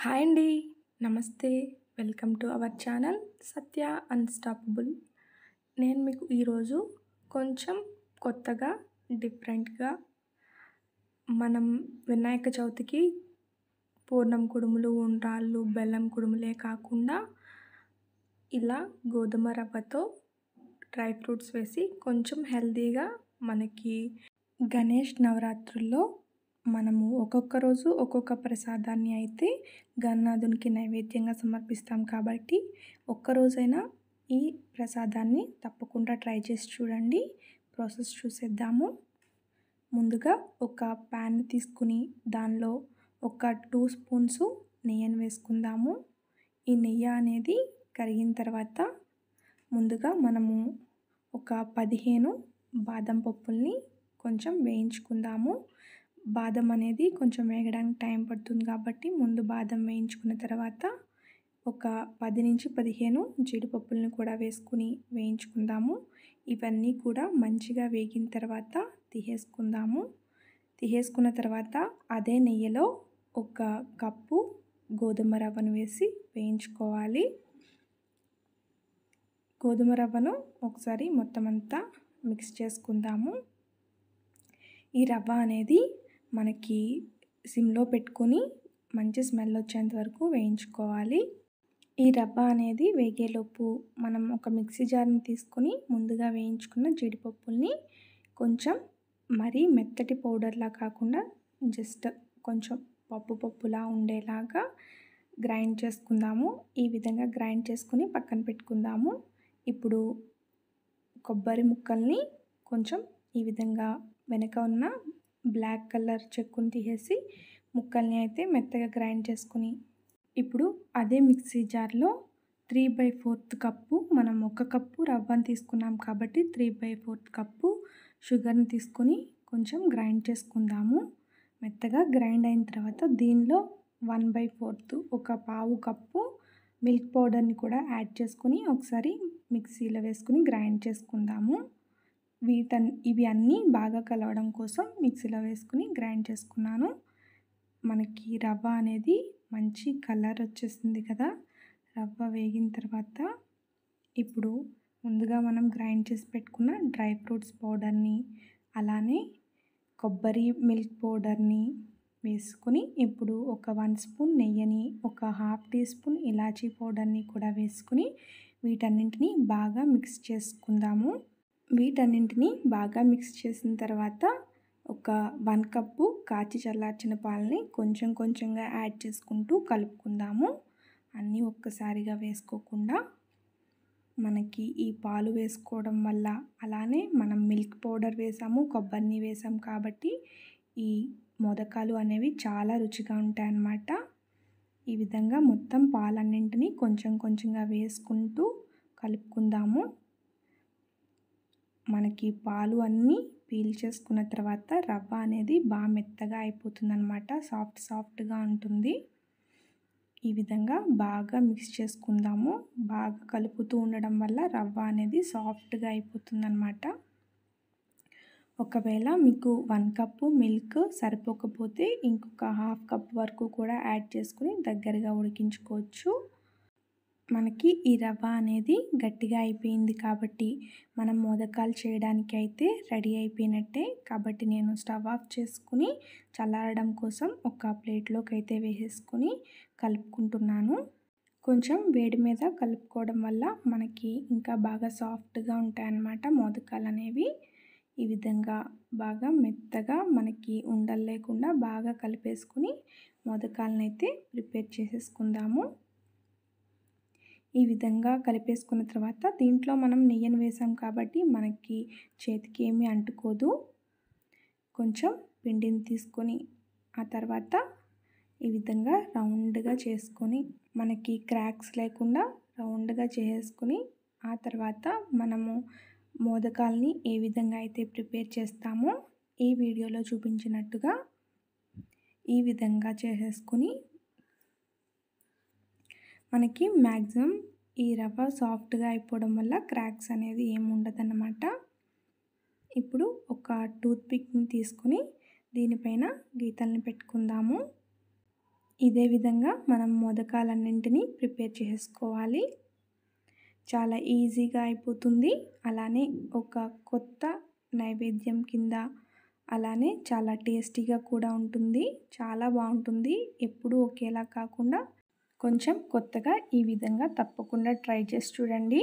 hi అండి నమస్తే welcome to our channel Satya unstoppable నేను మీకు ఈరోజు కొంచెం కొత్తగా డిఫరెంట్గా మనం వినాయక చవితికి పూర్ణం కుడుములు ఉండ్రాళ్ళు బెల్లం కుడుములే కాకుండా ఇలా గోధుమ రవ్వతో డ్రై ఫ్రూట్స్ వేసి కొంచెం హెల్తీగా మనకి గణేష్ నవరాత్రుల్లో మనము ఒక్కొక్క రోజు ఒక్కొక్క ప్రసాదాన్ని అయితే గన్నాథునికి నైవేద్యంగా సమర్పిస్తాం కాబట్టి ఒక్కరోజైనా ఈ ప్రసాదాన్ని తప్పకుండా ట్రై చేసి చూడండి ప్రాసెస్ చూసేద్దాము ముందుగా ఒక ప్యాన్ తీసుకుని దానిలో ఒక టూ స్పూన్స్ నెయ్యిని వేసుకుందాము ఈ నెయ్యి అనేది కరిగిన తర్వాత ముందుగా మనము ఒక పదిహేను బాదం పప్పుల్ని కొంచెం వేయించుకుందాము బాదం అనేది కొంచెం వేగడానికి టైం పడుతుంది కాబట్టి ముందు బాదం వేయించుకున్న తర్వాత ఒక పది నుంచి పదిహేను జీడిపప్పులను కూడా వేసుకుని వేయించుకుందాము ఇవన్నీ కూడా మంచిగా వేగిన తర్వాత తీసేసుకుందాము తీసేసుకున్న తర్వాత అదే నెయ్యిలో ఒక కప్పు గోధుమ రవ్వను వేసి వేయించుకోవాలి గోధుమ రవ్వను ఒకసారి మొత్తం అంతా మిక్స్ చేసుకుందాము ఈ రవ్వ అనేది మనకి సిమ్లో పెట్టుకొని మంచి స్మెల్ వచ్చేంత వరకు వేయించుకోవాలి ఈ రవ్వ అనేది వేగేలోపు మనం ఒక మిక్సీ జార్ని తీసుకొని ముందుగా వేయించుకున్న జీడిపప్పుల్ని కొంచెం మరీ మెత్తటి పౌడర్లా కాకుండా జస్ట్ కొంచెం పప్పు పప్పులా ఉండేలాగా గ్రైండ్ చేసుకుందాము ఈ విధంగా గ్రైండ్ చేసుకుని పక్కన పెట్టుకుందాము ఇప్పుడు కొబ్బరి ముక్కల్ని కొంచెం ఈ విధంగా వెనక ఉన్న బ్లాక్ కలర్ చెక్కుని తీసేసి ముక్కల్ని అయితే మెత్తగా గ్రైండ్ చేసుకుని ఇప్పుడు అదే మిక్సీ జార్లో త్రీ బై ఫోర్త్ కప్పు మనం ఒక కప్పు రవ్వని తీసుకున్నాం కాబట్టి త్రీ బై ఫోర్త్ కప్పు షుగర్ని తీసుకొని కొంచెం గ్రైండ్ చేసుకుందాము మెత్తగా గ్రైండ్ అయిన తర్వాత దీనిలో వన్ బై ఫోర్త్ ఒక పావు కప్పు మిల్క్ పౌడర్ని కూడా యాడ్ చేసుకుని ఒకసారి మిక్సీలో వేసుకుని గ్రైండ్ చేసుకుందాము వీటన్ ఇవి అన్నీ బాగా కలవడం కోసం మిక్సీలో వేసుకుని గ్రైండ్ చేసుకున్నాను మనకి రవ్వ అనేది మంచి కలర్ వచ్చేసింది కదా రవ్వ వేగిన తర్వాత ఇప్పుడు ముందుగా మనం గ్రైండ్ చేసి పెట్టుకున్న డ్రై ఫ్రూట్స్ పౌడర్ని అలానే కొబ్బరి మిల్క్ పౌడర్ని వేసుకుని ఇప్పుడు ఒక వన్ స్పూన్ నెయ్యిని ఒక హాఫ్ టీ స్పూన్ ఇలాచీ పౌడర్ని కూడా వేసుకుని వీటన్నింటినీ బాగా మిక్స్ చేసుకుందాము వీటన్నింటినీ బాగా మిక్స్ చేసిన తర్వాత ఒక వన్ కప్పు కాచి చల్లార్చిన పాలని కొంచెం కొంచెంగా యాడ్ చేసుకుంటూ కలుపుకుందాము అన్నీ ఒక్కసారిగా వేసుకోకుండా మనకి ఈ పాలు వేసుకోవడం వల్ల అలానే మనం మిల్క్ పౌడర్ వేసాము కొబ్బరిని వేసాం కాబట్టి ఈ మొదకాలు అనేవి చాలా రుచిగా ఉంటాయన్నమాట ఈ విధంగా మొత్తం పాలన్నింటినీ కొంచెం కొంచెంగా వేసుకుంటూ కలుపుకుందాము మనకి పాలు అన్నీ పీల్చేసుకున్న తర్వాత రవ్వ అనేది బాగా మెత్తగా అయిపోతుందనమాట సాఫ్ట్ సాఫ్ట్గా ఉంటుంది ఈ విధంగా బాగా మిక్స్ చేసుకుందాము బాగా కలుపుతూ ఉండడం వల్ల రవ్వ అనేది సాఫ్ట్గా అయిపోతుంది అనమాట ఒకవేళ మీకు వన్ కప్పు మిల్క్ సరిపోకపోతే ఇంకొక హాఫ్ కప్ వరకు కూడా యాడ్ చేసుకుని దగ్గరగా ఉడికించుకోవచ్చు మనకి ఈ రవ్వ అనేది గట్టిగా అయిపోయింది కాబట్టి మనం మోదకాలు చేయడానికి అయితే రెడీ అయిపోయినట్టే కాబట్టి నేను స్టవ్ ఆఫ్ చేసుకుని చల్లారడం కోసం ఒక ప్లేట్లోకి అయితే వేసేసుకుని కలుపుకుంటున్నాను కొంచెం వేడి మీద కలుపుకోవడం వల్ల మనకి ఇంకా బాగా సాఫ్ట్గా ఉంటాయన్నమాట మోదకాలు అనేవి ఈ విధంగా బాగా మెత్తగా మనకి ఉండలు లేకుండా బాగా కలిపేసుకుని మోదకాలను అయితే ప్రిపేర్ చేసేసుకుందాము ఈ విధంగా కలిపేసుకున్న తర్వాత దీంట్లో మనం నెయ్యిని వేసాం కాబట్టి మనకి చేతికి ఏమీ అంటుకోదు కొంచెం పిండిని తీసుకొని ఆ తర్వాత ఈ విధంగా రౌండ్గా చేసుకొని మనకి క్రాక్స్ లేకుండా రౌండ్గా చేసుకొని ఆ తర్వాత మనము మోదకాలని ఏ విధంగా అయితే ప్రిపేర్ చేస్తామో ఈ వీడియోలో చూపించినట్టుగా ఈ విధంగా చేసేసుకుని మనకి మ్యాక్సిమం ఈ రవ్వ సాఫ్ట్గా అయిపోవడం వల్ల క్రాక్స్ అనేది ఏమి ఉండదన్నమాట ఇప్పుడు ఒక టూత్పిక్ని తీసుకొని దీనిపైన గీతల్ని పెట్టుకుందాము ఇదే విధంగా మనం మొదకాలన్నింటినీ ప్రిపేర్ చేసుకోవాలి చాలా ఈజీగా అయిపోతుంది అలానే ఒక కొత్త నైవేద్యం కింద అలానే చాలా టేస్టీగా కూడా ఉంటుంది చాలా బాగుంటుంది ఎప్పుడూ ఒకేలా కాకుండా కొంచెం కొత్తగా ఈ విధంగా తప్పకుండా ట్రై చేసి చూడండి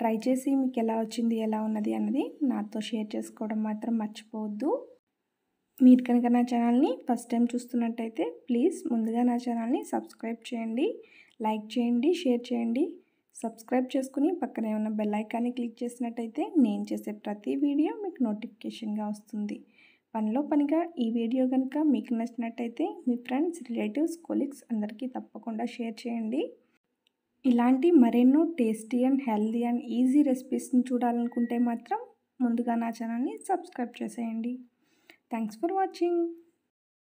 ట్రై చేసి మీకు ఎలా వచ్చింది ఎలా ఉన్నది అన్నది నాతో షేర్ చేసుకోవడం మాత్రం మర్చిపోవద్దు మీరు కనుక నా ఛానల్ని ఫస్ట్ టైం చూస్తున్నట్టయితే ప్లీజ్ ముందుగా నా ఛానల్ని సబ్స్క్రైబ్ చేయండి లైక్ చేయండి షేర్ చేయండి సబ్స్క్రైబ్ చేసుకుని పక్కనే ఉన్న బెల్లైకాన్ని క్లిక్ చేసినట్టయితే నేను చేసే ప్రతి వీడియో మీకు నోటిఫికేషన్గా వస్తుంది పనిలో పనిగా ఈ వీడియో కనుక మీకు నచ్చినట్టయితే మీ ఫ్రెండ్స్ రిలేటివ్స్ కొలీగ్స్ అందరికీ తప్పకుండా షేర్ చేయండి ఇలాంటి మరెన్నో tasty and healthy and easy రెసిపీస్ని చూడాలనుకుంటే మాత్రం ముందుగా నా ఛానల్ని సబ్స్క్రైబ్ చేసేయండి థ్యాంక్స్ ఫర్ వాచింగ్